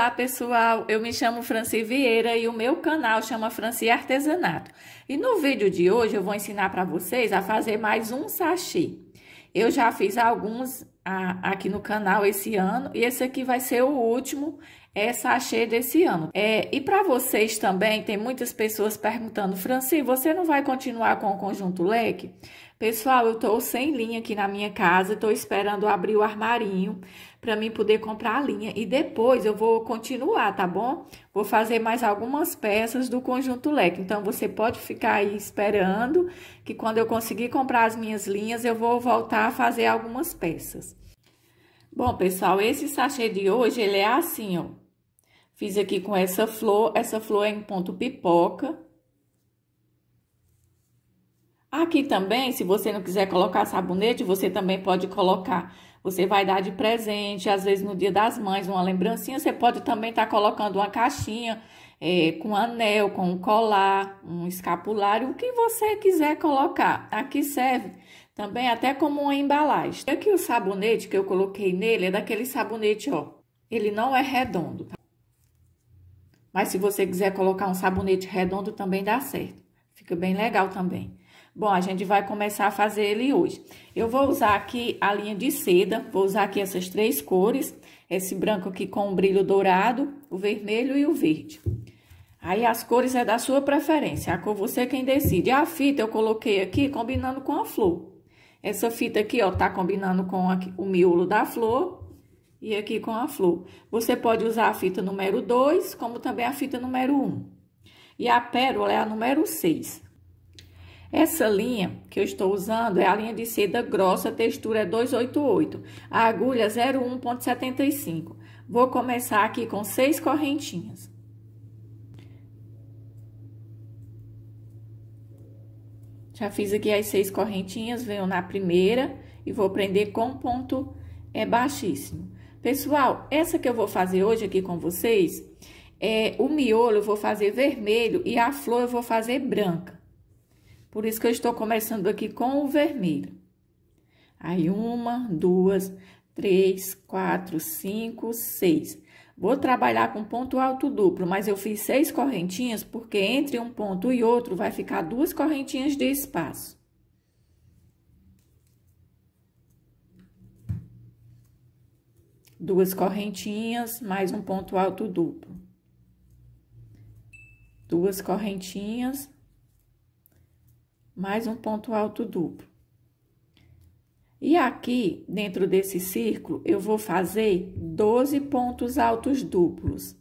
Olá pessoal, eu me chamo Franci Vieira e o meu canal chama Franci Artesanato. E no vídeo de hoje eu vou ensinar para vocês a fazer mais um sachê. Eu já fiz alguns a, aqui no canal esse ano e esse aqui vai ser o último é, sachê desse ano. É, e para vocês também, tem muitas pessoas perguntando, Franci, você não vai continuar com o conjunto leque? Pessoal, eu tô sem linha aqui na minha casa, tô esperando abrir o armarinho para mim poder comprar a linha. E depois eu vou continuar, tá bom? Vou fazer mais algumas peças do conjunto leque. Então você pode ficar aí esperando que quando eu conseguir comprar as minhas linhas, eu vou voltar a fazer algumas peças. Bom, pessoal, esse sachê de hoje, ele é assim, ó. Fiz aqui com essa flor, essa flor é em ponto pipoca. Aqui também, se você não quiser colocar sabonete, você também pode colocar você vai dar de presente, às vezes no dia das mães, uma lembrancinha. Você pode também estar tá colocando uma caixinha é, com anel, com um colar, um escapulário, o que você quiser colocar. Aqui serve também até como uma embalagem. Aqui é o sabonete que eu coloquei nele é daquele sabonete, ó. Ele não é redondo. Tá? Mas se você quiser colocar um sabonete redondo, também dá certo. Fica bem legal também. Bom, a gente vai começar a fazer ele hoje. Eu vou usar aqui a linha de seda, vou usar aqui essas três cores, esse branco aqui com o um brilho dourado, o vermelho e o verde. Aí, as cores é da sua preferência, a cor você quem decide. A fita eu coloquei aqui combinando com a flor. Essa fita aqui, ó, tá combinando com o miolo da flor e aqui com a flor. Você pode usar a fita número 2, como também a fita número 1. Um. E a pérola é a número 6. Essa linha que eu estou usando é a linha de seda grossa, textura é 288, a agulha 01.75. Vou começar aqui com seis correntinhas. Já fiz aqui as seis correntinhas, venho na primeira e vou prender com ponto é, baixíssimo. Pessoal, essa que eu vou fazer hoje aqui com vocês, é, o miolo eu vou fazer vermelho e a flor eu vou fazer branca. Por isso que eu estou começando aqui com o vermelho. Aí, uma, duas, três, quatro, cinco, seis. Vou trabalhar com ponto alto duplo, mas eu fiz seis correntinhas, porque entre um ponto e outro vai ficar duas correntinhas de espaço. duas correntinhas, mais um ponto alto duplo. Duas correntinhas, mais um ponto alto duplo. E aqui, dentro desse círculo, eu vou fazer 12 pontos altos duplos.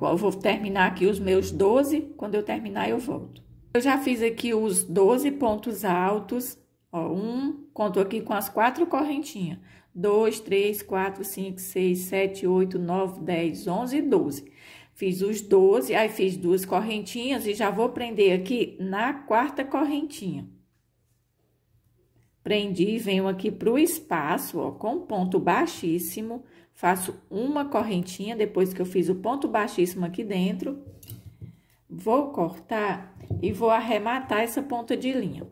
Eu vou terminar aqui os meus 12, quando eu terminar eu volto. Eu já fiz aqui os 12 pontos altos, ó, um, conto aqui com as quatro correntinhas. 2, 3, 4, 5, 6, 7, 8, 9, 10, 11 e 12. Fiz os 12, aí fiz duas correntinhas e já vou prender aqui na quarta correntinha. Prendi e venho aqui pro espaço, ó, com ponto baixíssimo. Faço uma correntinha depois que eu fiz o ponto baixíssimo aqui dentro. Vou cortar e vou arrematar essa ponta de linha,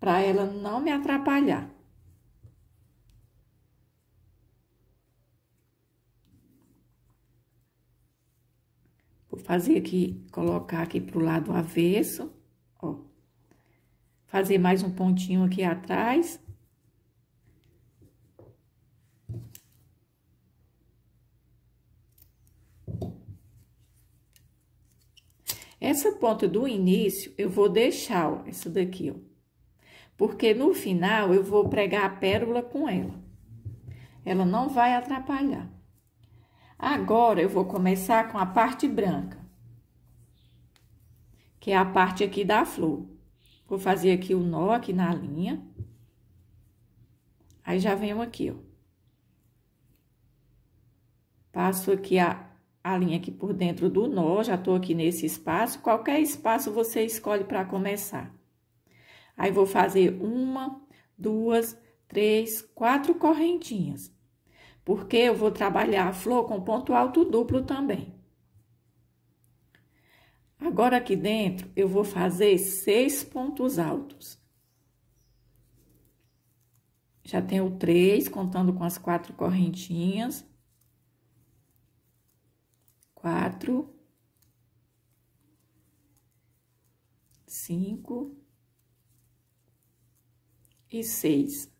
para ela não me atrapalhar. fazer aqui, colocar aqui pro lado avesso, ó. Fazer mais um pontinho aqui atrás. Essa ponta do início, eu vou deixar, ó, essa daqui, ó. Porque no final, eu vou pregar a pérola com ela. Ela não vai atrapalhar. Agora, eu vou começar com a parte branca, que é a parte aqui da flor. Vou fazer aqui o nó aqui na linha. Aí, já venho aqui, ó. Passo aqui a, a linha aqui por dentro do nó, já tô aqui nesse espaço. Qualquer espaço você escolhe para começar. Aí, vou fazer uma, duas, três, quatro correntinhas porque eu vou trabalhar a flor com ponto alto duplo também. Agora aqui dentro, eu vou fazer seis pontos altos. Já tenho três, contando com as quatro correntinhas. Quatro. Cinco. E seis.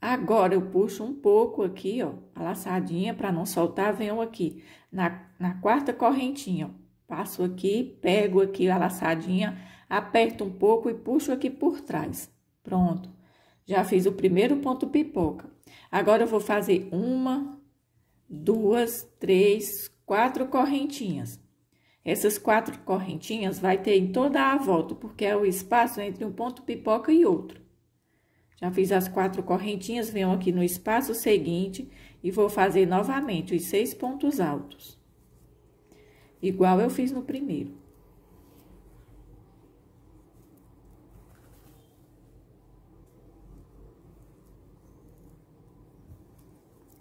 Agora eu puxo um pouco aqui, ó, a laçadinha para não soltar, venho aqui na, na quarta correntinha, ó, passo aqui, pego aqui a laçadinha, aperto um pouco e puxo aqui por trás. Pronto. Já fiz o primeiro ponto pipoca. Agora eu vou fazer uma, duas, três, quatro correntinhas. Essas quatro correntinhas vai ter em toda a volta, porque é o espaço entre um ponto pipoca e outro. Já fiz as quatro correntinhas, venho aqui no espaço seguinte e vou fazer novamente os seis pontos altos. Igual eu fiz no primeiro.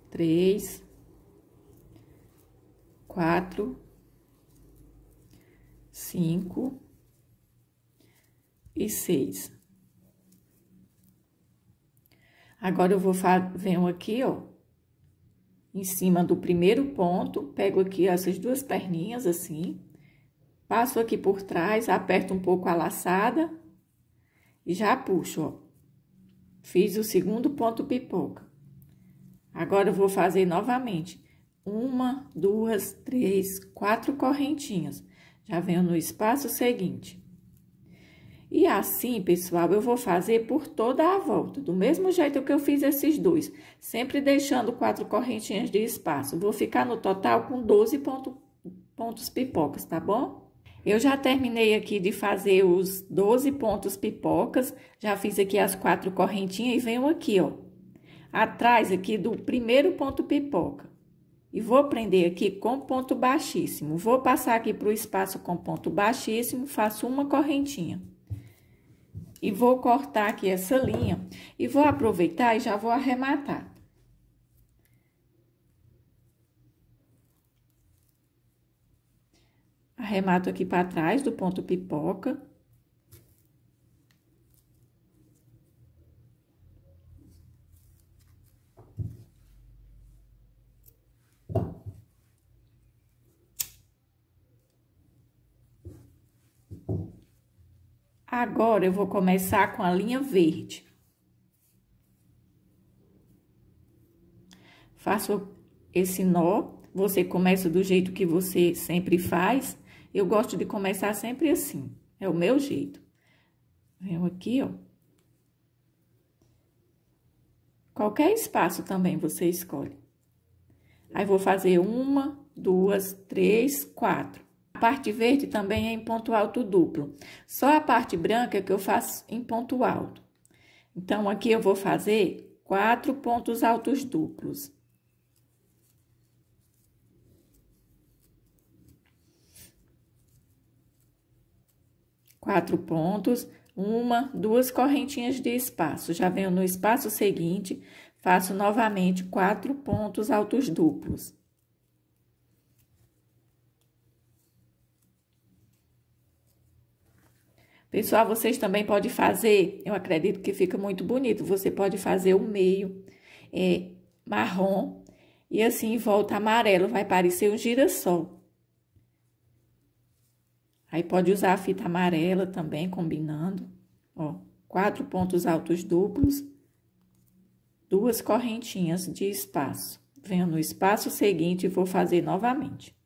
Três, quatro, cinco e seis. Agora, eu vou, venho aqui, ó, em cima do primeiro ponto, pego aqui essas duas perninhas, assim, passo aqui por trás, aperto um pouco a laçada e já puxo, ó. Fiz o segundo ponto pipoca. Agora, eu vou fazer novamente uma, duas, três, quatro correntinhas. Já venho no espaço seguinte. E assim, pessoal, eu vou fazer por toda a volta, do mesmo jeito que eu fiz esses dois, sempre deixando quatro correntinhas de espaço. Vou ficar no total com 12 ponto, pontos pipocas, tá bom? Eu já terminei aqui de fazer os 12 pontos pipocas, já fiz aqui as quatro correntinhas e venho aqui, ó, atrás aqui do primeiro ponto pipoca. E vou prender aqui com ponto baixíssimo. Vou passar aqui para o espaço com ponto baixíssimo, faço uma correntinha. E vou cortar aqui essa linha e vou aproveitar e já vou arrematar. Arremato aqui para trás do ponto pipoca. Agora, eu vou começar com a linha verde. Faço esse nó, você começa do jeito que você sempre faz. Eu gosto de começar sempre assim, é o meu jeito. Venho aqui, ó. Qualquer espaço também você escolhe. Aí, vou fazer uma, duas, três, quatro parte verde também é em ponto alto duplo. Só a parte branca é que eu faço em ponto alto. Então, aqui eu vou fazer quatro pontos altos duplos. Quatro pontos, uma, duas correntinhas de espaço. Já venho no espaço seguinte, faço novamente quatro pontos altos duplos. Pessoal, vocês também podem fazer, eu acredito que fica muito bonito. Você pode fazer o meio é, marrom e assim em volta amarelo, vai parecer um girassol. Aí pode usar a fita amarela também, combinando. Ó, quatro pontos altos duplos, duas correntinhas de espaço. Venho no espaço seguinte e vou fazer novamente.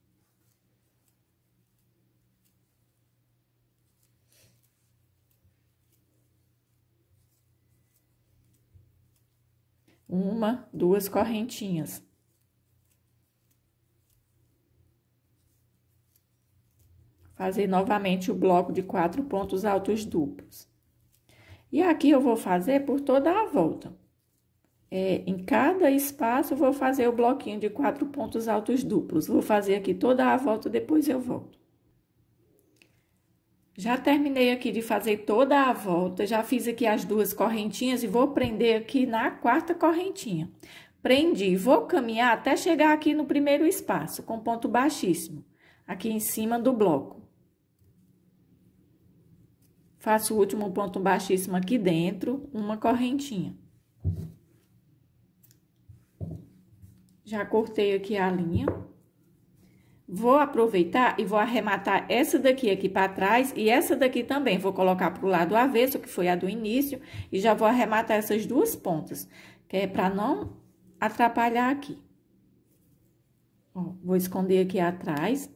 uma, duas correntinhas. Fazer novamente o bloco de quatro pontos altos duplos. E aqui eu vou fazer por toda a volta. É, em cada espaço, vou fazer o bloquinho de quatro pontos altos duplos. Vou fazer aqui toda a volta, depois eu volto. Já terminei aqui de fazer toda a volta, já fiz aqui as duas correntinhas e vou prender aqui na quarta correntinha. Prendi, vou caminhar até chegar aqui no primeiro espaço, com ponto baixíssimo, aqui em cima do bloco. Faço o último ponto baixíssimo aqui dentro, uma correntinha. Já cortei aqui a linha. Vou aproveitar e vou arrematar essa daqui aqui para trás e essa daqui também. Vou colocar para o lado avesso, que foi a do início, e já vou arrematar essas duas pontas, que é para não atrapalhar aqui. Ó, vou esconder aqui atrás.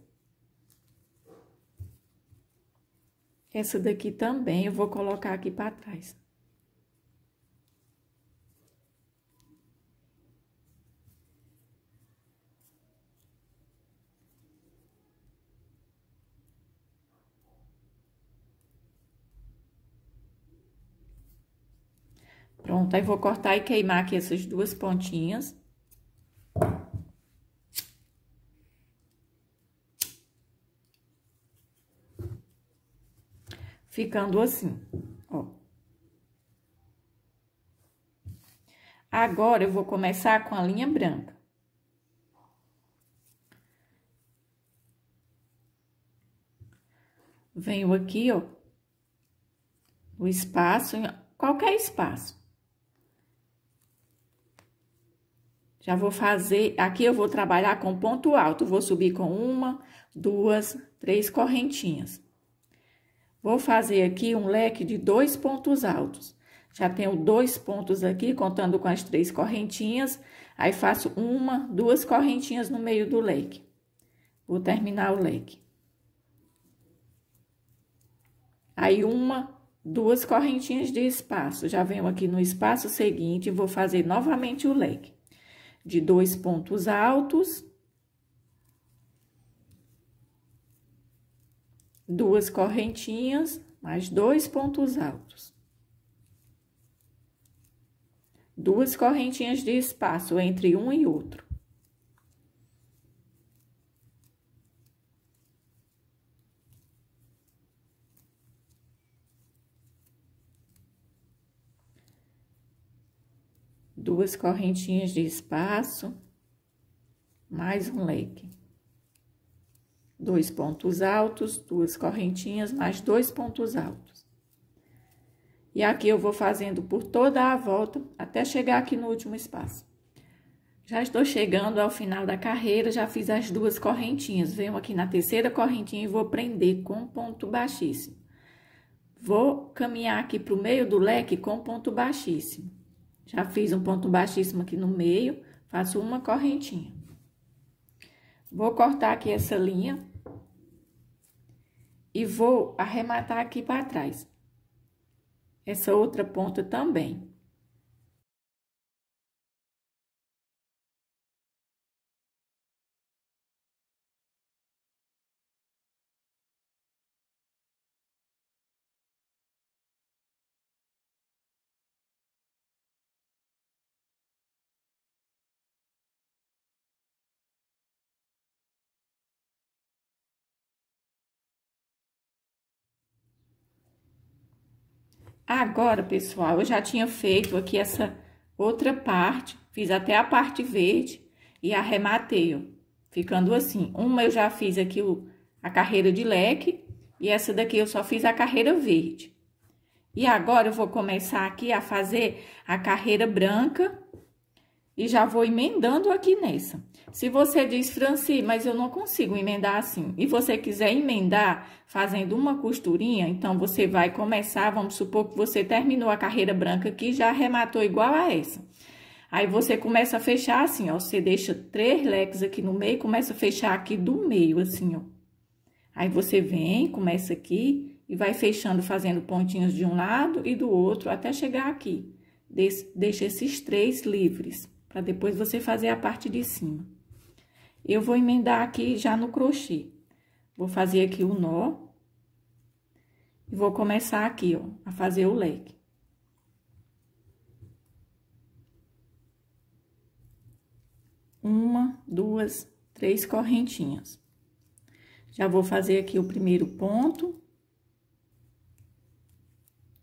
Essa daqui também eu vou colocar aqui para trás. Pronto, aí vou cortar e queimar aqui essas duas pontinhas. Ficando assim, ó. Agora, eu vou começar com a linha branca. Venho aqui, ó, o espaço, qualquer espaço. Já vou fazer, aqui eu vou trabalhar com ponto alto, vou subir com uma, duas, três correntinhas. Vou fazer aqui um leque de dois pontos altos. Já tenho dois pontos aqui, contando com as três correntinhas, aí faço uma, duas correntinhas no meio do leque. Vou terminar o leque. Aí, uma, duas correntinhas de espaço. Já venho aqui no espaço seguinte e vou fazer novamente o leque de dois pontos altos, duas correntinhas, mais dois pontos altos. Duas correntinhas de espaço entre um e outro. duas correntinhas de espaço, mais um leque. Dois pontos altos, duas correntinhas, mais dois pontos altos. E aqui eu vou fazendo por toda a volta, até chegar aqui no último espaço. Já estou chegando ao final da carreira, já fiz as duas correntinhas. Venho aqui na terceira correntinha e vou prender com ponto baixíssimo. Vou caminhar aqui para o meio do leque com ponto baixíssimo. Já fiz um ponto baixíssimo aqui no meio, faço uma correntinha. Vou cortar aqui essa linha e vou arrematar aqui para trás. Essa outra ponta também. Agora, pessoal, eu já tinha feito aqui essa outra parte, fiz até a parte verde e arrematei, ó, ficando assim. Uma eu já fiz aqui o, a carreira de leque e essa daqui eu só fiz a carreira verde. E agora eu vou começar aqui a fazer a carreira branca e já vou emendando aqui nessa. Se você diz, Franci, mas eu não consigo emendar assim, e você quiser emendar fazendo uma costurinha, então você vai começar, vamos supor que você terminou a carreira branca aqui, já arrematou igual a essa. Aí você começa a fechar assim, ó, você deixa três leques aqui no meio, começa a fechar aqui do meio, assim, ó. Aí você vem, começa aqui e vai fechando, fazendo pontinhos de um lado e do outro até chegar aqui. deixa esses três livres para depois você fazer a parte de cima. Eu vou emendar aqui já no crochê. Vou fazer aqui o nó. E vou começar aqui, ó, a fazer o leque. Uma, duas, três correntinhas. Já vou fazer aqui o primeiro ponto.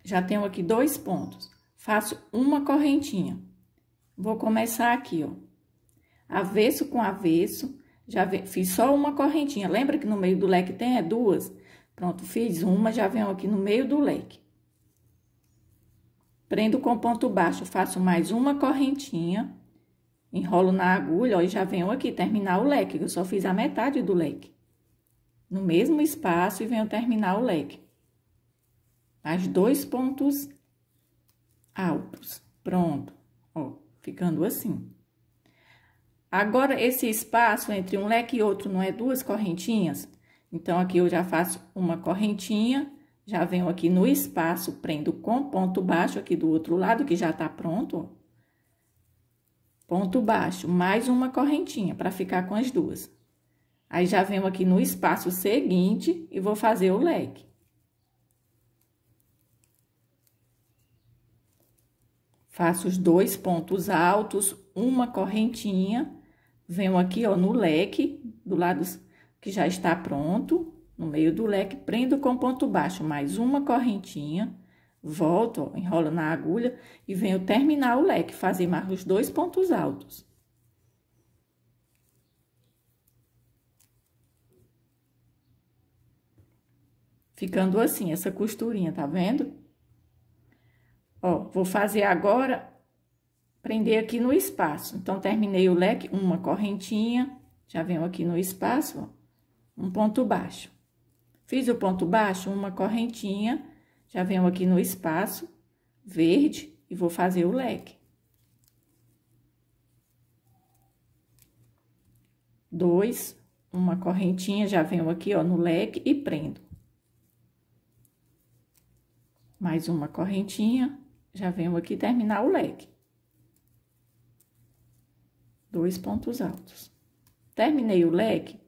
Já tenho aqui dois pontos. Faço uma correntinha. Vou começar aqui, ó. Avesso com avesso, já fiz só uma correntinha. Lembra que no meio do leque tem é duas? Pronto, fiz uma, já venho aqui no meio do leque. Prendo com ponto baixo, faço mais uma correntinha, enrolo na agulha, ó, e já venho aqui terminar o leque. Eu só fiz a metade do leque. No mesmo espaço e venho terminar o leque. Mais dois pontos altos. Pronto, ó ficando assim. Agora, esse espaço entre um leque e outro não é duas correntinhas? Então, aqui eu já faço uma correntinha, já venho aqui no espaço, prendo com ponto baixo aqui do outro lado, que já tá pronto. Ponto baixo, mais uma correntinha para ficar com as duas. Aí, já venho aqui no espaço seguinte e vou fazer o leque. Faço os dois pontos altos, uma correntinha, venho aqui, ó, no leque, do lado que já está pronto, no meio do leque, prendo com ponto baixo mais uma correntinha, volto, ó, enrolo na agulha e venho terminar o leque, fazer mais os dois pontos altos. Ficando assim, essa costurinha, tá vendo? Ó, vou fazer agora, prender aqui no espaço. Então, terminei o leque, uma correntinha, já venho aqui no espaço, ó, um ponto baixo. Fiz o ponto baixo, uma correntinha, já venho aqui no espaço verde e vou fazer o leque. Dois, uma correntinha, já venho aqui, ó, no leque e prendo. Mais uma correntinha, já venho aqui terminar o leque. Dois pontos altos. Terminei o leque,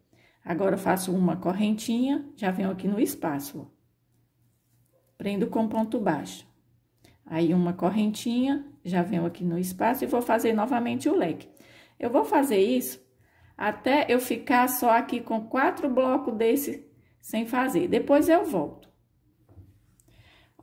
agora faço uma correntinha, já venho aqui no espaço, ó. Prendo com ponto baixo. Aí, uma correntinha, já venho aqui no espaço e vou fazer novamente o leque. Eu vou fazer isso até eu ficar só aqui com quatro blocos desse sem fazer. Depois eu volto.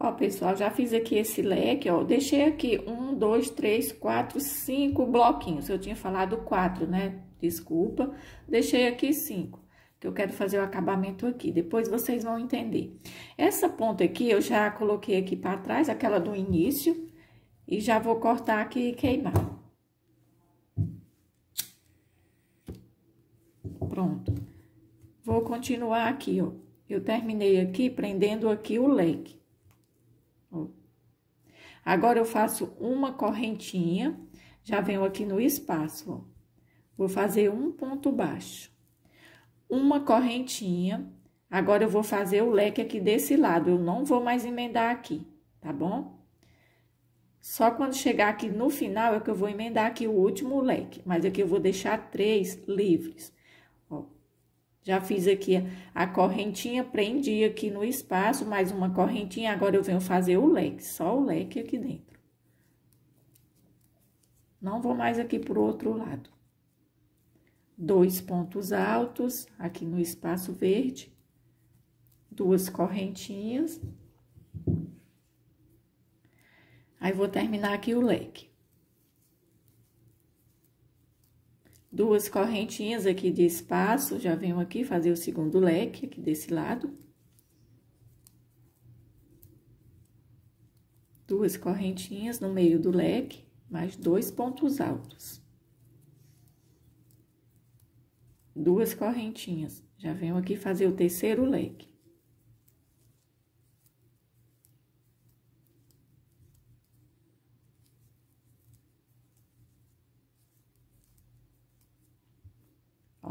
Ó, pessoal, já fiz aqui esse leque, ó, deixei aqui um, dois, três, quatro, cinco bloquinhos. Eu tinha falado quatro, né? Desculpa. Deixei aqui cinco, que eu quero fazer o acabamento aqui. Depois vocês vão entender. Essa ponta aqui, eu já coloquei aqui para trás, aquela do início, e já vou cortar aqui e queimar. Pronto. Vou continuar aqui, ó. Eu terminei aqui prendendo aqui o leque. Agora, eu faço uma correntinha, já venho aqui no espaço, ó. Vou fazer um ponto baixo. Uma correntinha. Agora, eu vou fazer o leque aqui desse lado, eu não vou mais emendar aqui, tá bom? Só quando chegar aqui no final é que eu vou emendar aqui o último leque, mas aqui eu vou deixar três livres. Já fiz aqui a correntinha, prendi aqui no espaço, mais uma correntinha, agora eu venho fazer o leque, só o leque aqui dentro. Não vou mais aqui pro outro lado. Dois pontos altos, aqui no espaço verde, duas correntinhas. Aí, vou terminar aqui o leque. duas correntinhas aqui de espaço, já venho aqui fazer o segundo leque aqui desse lado. Duas correntinhas no meio do leque, mais dois pontos altos. Duas correntinhas, já venho aqui fazer o terceiro leque.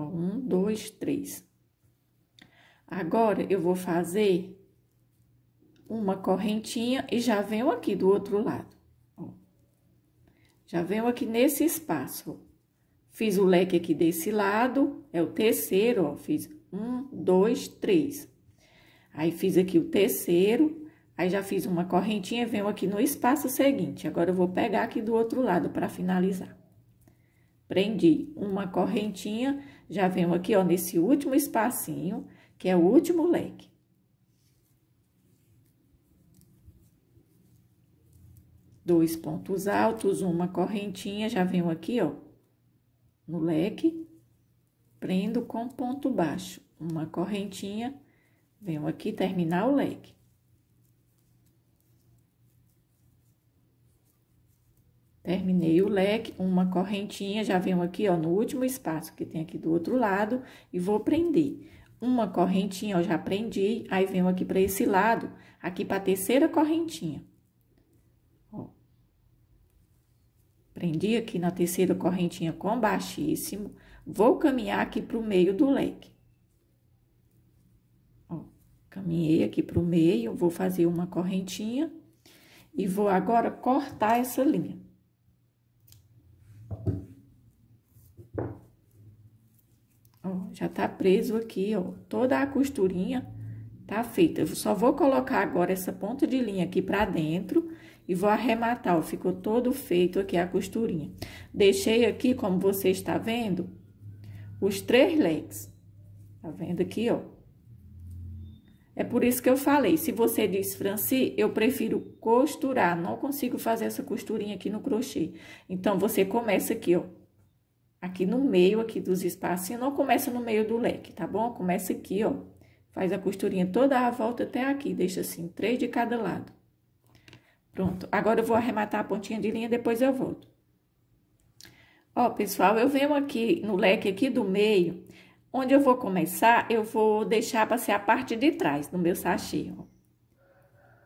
Ó, um, dois, três. Agora, eu vou fazer uma correntinha e já venho aqui do outro lado. Ó. Já venho aqui nesse espaço. Fiz o leque aqui desse lado, é o terceiro, ó. Fiz um, dois, três. Aí, fiz aqui o terceiro, aí já fiz uma correntinha, venho aqui no espaço seguinte. Agora, eu vou pegar aqui do outro lado para finalizar. Prendi uma correntinha, já venho aqui, ó, nesse último espacinho, que é o último leque. Dois pontos altos, uma correntinha, já venho aqui, ó, no leque, prendo com ponto baixo, uma correntinha, venho aqui terminar o leque. Terminei o leque, uma correntinha, já venho aqui, ó, no último espaço que tem aqui do outro lado e vou prender. Uma correntinha, ó, já prendi, aí venho aqui para esse lado, aqui para a terceira correntinha. Ó. Prendi aqui na terceira correntinha com baixíssimo, vou caminhar aqui pro meio do leque. Ó, caminhei aqui pro meio, vou fazer uma correntinha e vou agora cortar essa linha. Ó, já tá preso aqui, ó. Toda a costurinha tá feita. Eu só vou colocar agora essa ponta de linha aqui pra dentro e vou arrematar, ó. Ficou todo feito aqui a costurinha. Deixei aqui, como você está vendo, os três legs. Tá vendo aqui, ó? É por isso que eu falei, se você diz, Franci, eu prefiro costurar, não consigo fazer essa costurinha aqui no crochê. Então, você começa aqui, ó, aqui no meio aqui dos espaços, não começa no meio do leque, tá bom? Começa aqui, ó, faz a costurinha toda a volta até aqui, deixa assim, três de cada lado. Pronto, agora eu vou arrematar a pontinha de linha, depois eu volto. Ó, pessoal, eu venho aqui no leque aqui do meio, onde eu vou começar, eu vou deixar para ser a parte de trás do meu sachê, ó.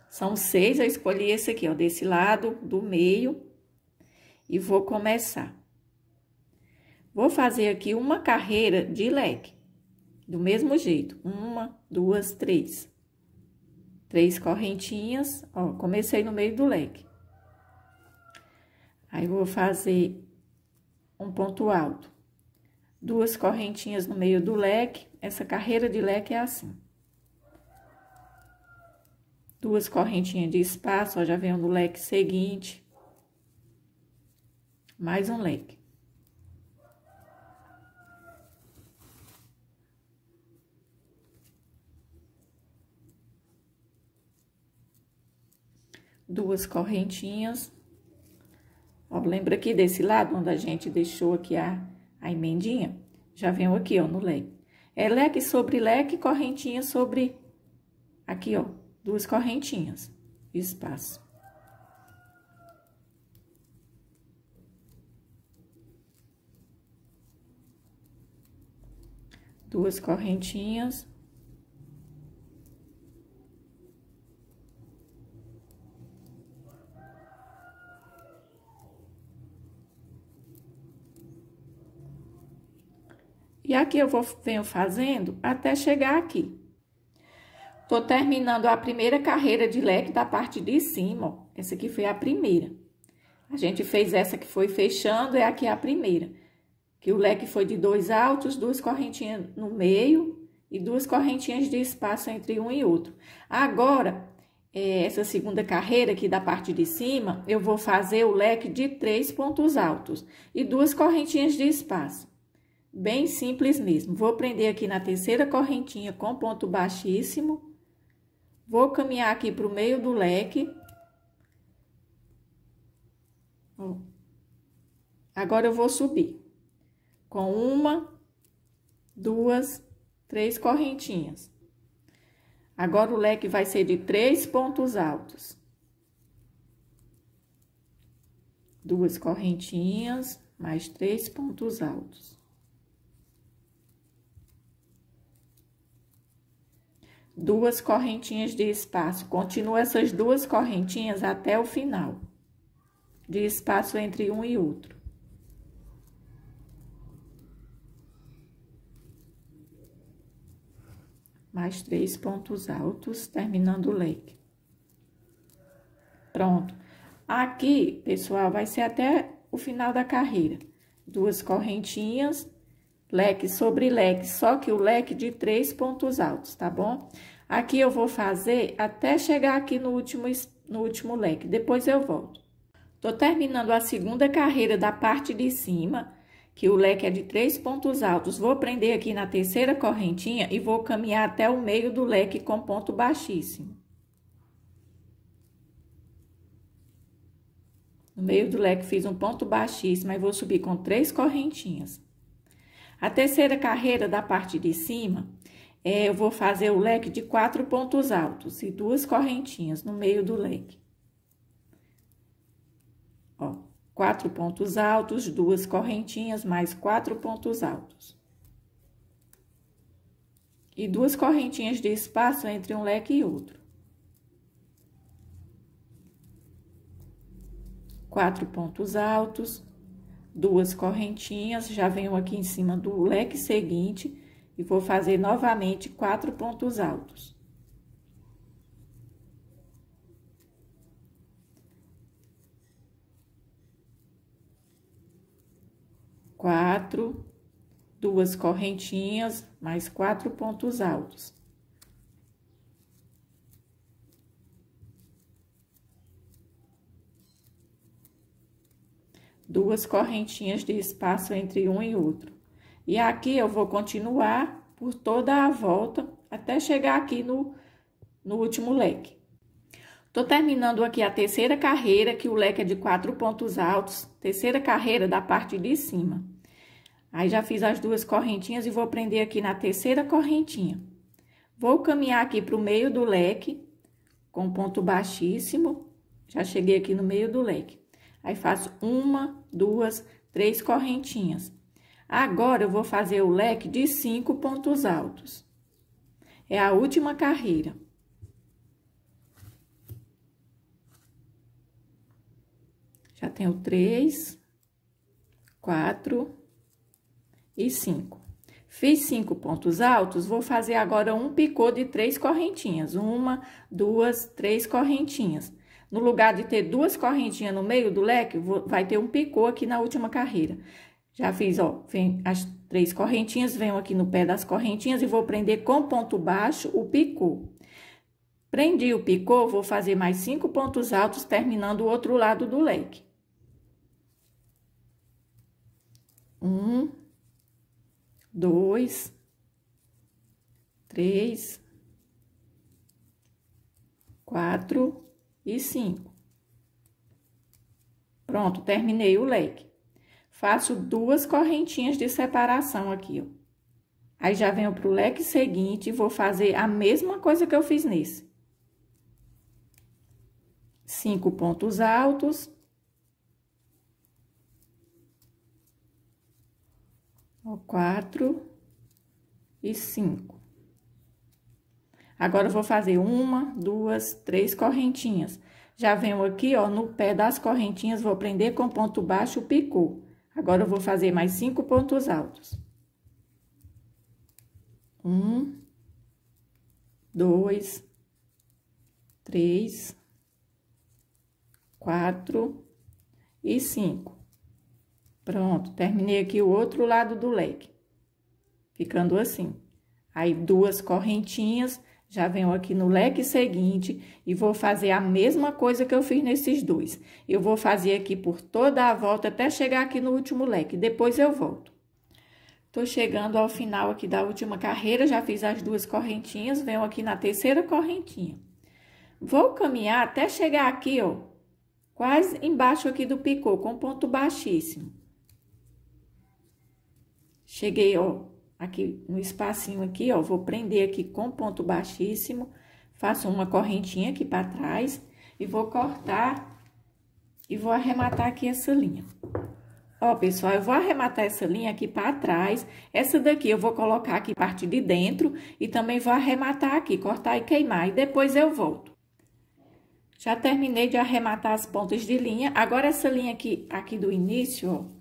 São seis, eu escolhi esse aqui, ó, desse lado, do meio, e vou começar. Vou fazer aqui uma carreira de leque. Do mesmo jeito, uma, duas, três. Três correntinhas, ó, comecei no meio do leque. Aí, vou fazer um ponto alto. Duas correntinhas no meio do leque, essa carreira de leque é assim. Duas correntinhas de espaço, ó, já venho no leque seguinte. Mais um leque. duas correntinhas. Ó, lembra aqui desse lado, onde a gente deixou aqui a, a emendinha? Já vem aqui, ó, no leque. É leque sobre leque, correntinha sobre... Aqui, ó, duas correntinhas, espaço. Duas correntinhas. E aqui eu vou, venho fazendo até chegar aqui. Tô terminando a primeira carreira de leque da parte de cima, ó. Essa aqui foi a primeira. A gente fez essa que foi fechando, é aqui a primeira. Que o leque foi de dois altos, duas correntinhas no meio e duas correntinhas de espaço entre um e outro. Agora, é, essa segunda carreira aqui da parte de cima, eu vou fazer o leque de três pontos altos e duas correntinhas de espaço bem simples mesmo. Vou prender aqui na terceira correntinha com ponto baixíssimo. Vou caminhar aqui para o meio do leque. Ó. Agora, eu vou subir com uma, duas, três correntinhas. Agora, o leque vai ser de três pontos altos. Duas correntinhas, mais três pontos altos. duas correntinhas de espaço. Continua essas duas correntinhas até o final, de espaço entre um e outro. Mais três pontos altos, terminando o leque. Pronto. Aqui, pessoal, vai ser até o final da carreira. Duas correntinhas leque sobre leque, só que o leque de três pontos altos, tá bom? Aqui eu vou fazer até chegar aqui no último, no último leque, depois eu volto. Tô terminando a segunda carreira da parte de cima, que o leque é de três pontos altos. Vou prender aqui na terceira correntinha e vou caminhar até o meio do leque com ponto baixíssimo. No meio do leque fiz um ponto baixíssimo, aí vou subir com três correntinhas. A terceira carreira da parte de cima, é, eu vou fazer o leque de quatro pontos altos e duas correntinhas no meio do leque. Ó, quatro pontos altos, duas correntinhas, mais quatro pontos altos. E duas correntinhas de espaço entre um leque e outro. Quatro pontos altos, duas correntinhas, já venho aqui em cima do leque seguinte e vou fazer novamente quatro pontos altos. Quatro, duas correntinhas, mais quatro pontos altos. duas correntinhas de espaço entre um e outro. E aqui eu vou continuar por toda a volta até chegar aqui no, no último leque. Tô terminando aqui a terceira carreira, que o leque é de quatro pontos altos, terceira carreira da parte de cima. Aí, já fiz as duas correntinhas e vou prender aqui na terceira correntinha. Vou caminhar aqui para o meio do leque, com ponto baixíssimo, já cheguei aqui no meio do leque. Aí, faço uma, duas, três correntinhas. Agora, eu vou fazer o leque de cinco pontos altos. É a última carreira. Já tenho três, quatro e cinco. Fiz cinco pontos altos, vou fazer agora um picô de três correntinhas. Uma, duas, três correntinhas. No lugar de ter duas correntinhas no meio do leque, vai ter um picô aqui na última carreira. Já fiz, ó, vem as três correntinhas, venho aqui no pé das correntinhas e vou prender com ponto baixo o picô. Prendi o picô, vou fazer mais cinco pontos altos, terminando o outro lado do leque. Um, dois, três, quatro, e 5. Pronto, terminei o leque. Faço duas correntinhas de separação aqui, ó. Aí, já venho pro leque seguinte e vou fazer a mesma coisa que eu fiz nesse. Cinco pontos altos. Ó, quatro e cinco. Agora, eu vou fazer uma, duas, três correntinhas. Já venho aqui, ó, no pé das correntinhas, vou prender com ponto baixo o picô. Agora, eu vou fazer mais cinco pontos altos. Um, dois, três, quatro e cinco. Pronto, terminei aqui o outro lado do leque. Ficando assim. Aí, duas correntinhas já venho aqui no leque seguinte e vou fazer a mesma coisa que eu fiz nesses dois. Eu vou fazer aqui por toda a volta até chegar aqui no último leque, depois eu volto. Tô chegando ao final aqui da última carreira, já fiz as duas correntinhas, venho aqui na terceira correntinha. Vou caminhar até chegar aqui, ó, quase embaixo aqui do picô, com ponto baixíssimo. Cheguei, ó, aqui no espacinho aqui, ó, vou prender aqui com ponto baixíssimo, faço uma correntinha aqui para trás e vou cortar e vou arrematar aqui essa linha. Ó, pessoal, eu vou arrematar essa linha aqui para trás, essa daqui eu vou colocar aqui parte de dentro e também vou arrematar aqui, cortar e queimar e depois eu volto. Já terminei de arrematar as pontas de linha, agora essa linha aqui, aqui do início, ó,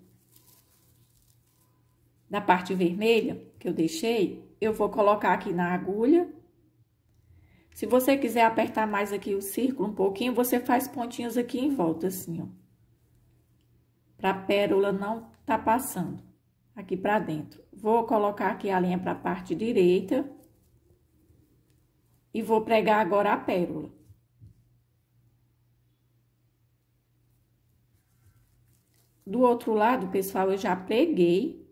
na parte vermelha que eu deixei, eu vou colocar aqui na agulha. Se você quiser apertar mais aqui o círculo um pouquinho, você faz pontinhos aqui em volta, assim, ó. Pra pérola não tá passando aqui pra dentro. Vou colocar aqui a linha pra parte direita. E vou pregar agora a pérola. Do outro lado, pessoal, eu já preguei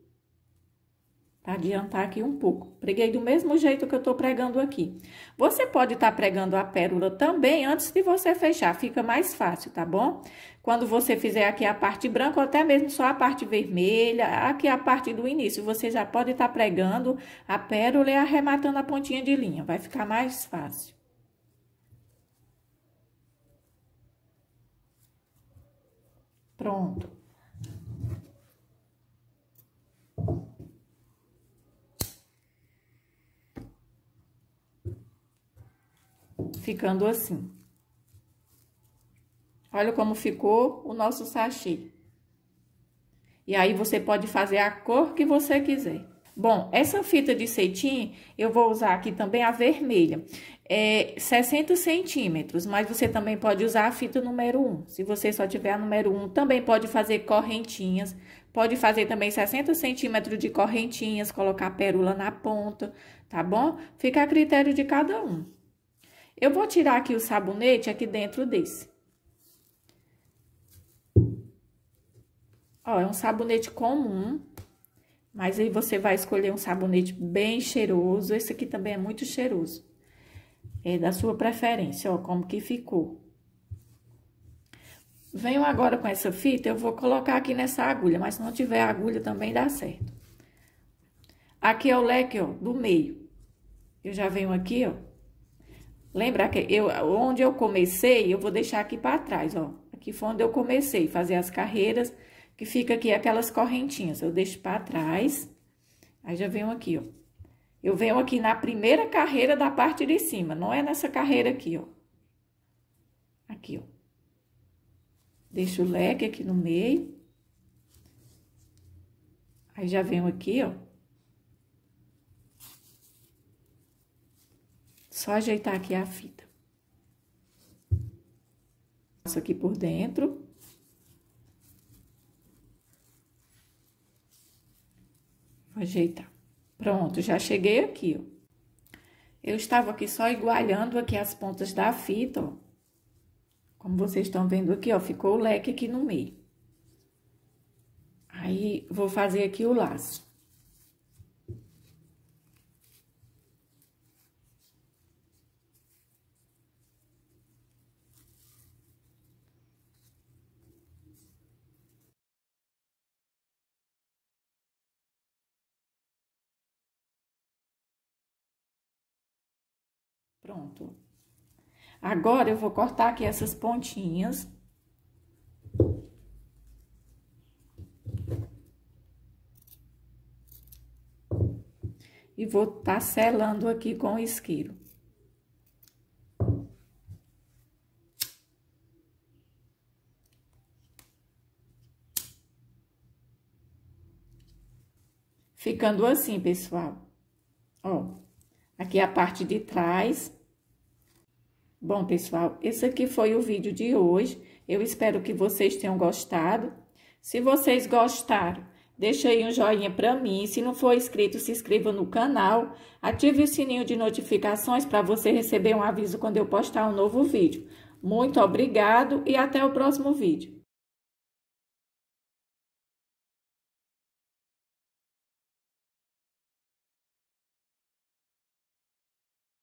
para tá? adiantar aqui um pouco. Preguei do mesmo jeito que eu estou pregando aqui. Você pode estar tá pregando a pérola também antes de você fechar, fica mais fácil, tá bom? Quando você fizer aqui a parte branca, ou até mesmo só a parte vermelha, aqui a parte do início, você já pode estar tá pregando a pérola e arrematando a pontinha de linha, vai ficar mais fácil. Pronto. ficando assim. Olha como ficou o nosso sachê. E aí você pode fazer a cor que você quiser. Bom, essa fita de cetim, eu vou usar aqui também a vermelha. É 60 centímetros, mas você também pode usar a fita número 1. Se você só tiver a número 1, também pode fazer correntinhas. Pode fazer também 60 centímetros de correntinhas, colocar pérola na ponta, tá bom? Fica a critério de cada um. Eu vou tirar aqui o sabonete aqui dentro desse. Ó, é um sabonete comum, mas aí você vai escolher um sabonete bem cheiroso. Esse aqui também é muito cheiroso. É da sua preferência, ó, como que ficou. Venho agora com essa fita, eu vou colocar aqui nessa agulha, mas se não tiver agulha também dá certo. Aqui é o leque, ó, do meio. Eu já venho aqui, ó, Lembrar que eu, onde eu comecei, eu vou deixar aqui para trás, ó. Aqui foi onde eu comecei, fazer as carreiras, que fica aqui aquelas correntinhas. Eu deixo para trás, aí já venho aqui, ó. Eu venho aqui na primeira carreira da parte de cima, não é nessa carreira aqui, ó. Aqui, ó. Deixo o leque aqui no meio. Aí já venho aqui, ó. Só ajeitar aqui a fita. Passo aqui por dentro. Vou ajeitar. Pronto, já cheguei aqui, ó. Eu estava aqui só igualhando aqui as pontas da fita, ó. Como vocês estão vendo aqui, ó, ficou o leque aqui no meio. Aí, vou fazer aqui o laço. Pronto. Agora, eu vou cortar aqui essas pontinhas. E vou tá selando aqui com o isqueiro. Ficando assim, pessoal. Ó. Aqui a parte de trás. Bom, pessoal, esse aqui foi o vídeo de hoje. Eu espero que vocês tenham gostado. Se vocês gostaram, deixe aí um joinha para mim. Se não for inscrito, se inscreva no canal. Ative o sininho de notificações para você receber um aviso quando eu postar um novo vídeo. Muito obrigado e até o próximo vídeo.